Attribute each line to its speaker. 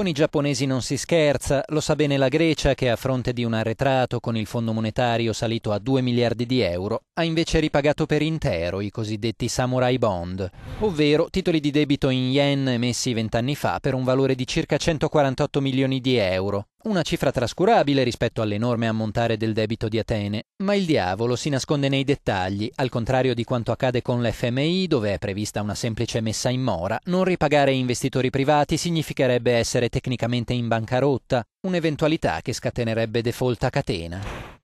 Speaker 1: Con i giapponesi non si scherza, lo sa bene la Grecia che a fronte di un arretrato con il fondo monetario salito a 2 miliardi di euro ha invece ripagato per intero i cosiddetti samurai bond, ovvero titoli di debito in yen emessi vent'anni fa per un valore di circa 148 milioni di euro, una cifra trascurabile rispetto all'enorme ammontare del debito di Atene, ma il diavolo si nasconde nei dettagli, al contrario di quanto accade con l'FMI dove è prevista una semplice messa in mora, non ripagare investitori privati significherebbe essere tecnicamente in bancarotta, un'eventualità che scatenerebbe default a catena.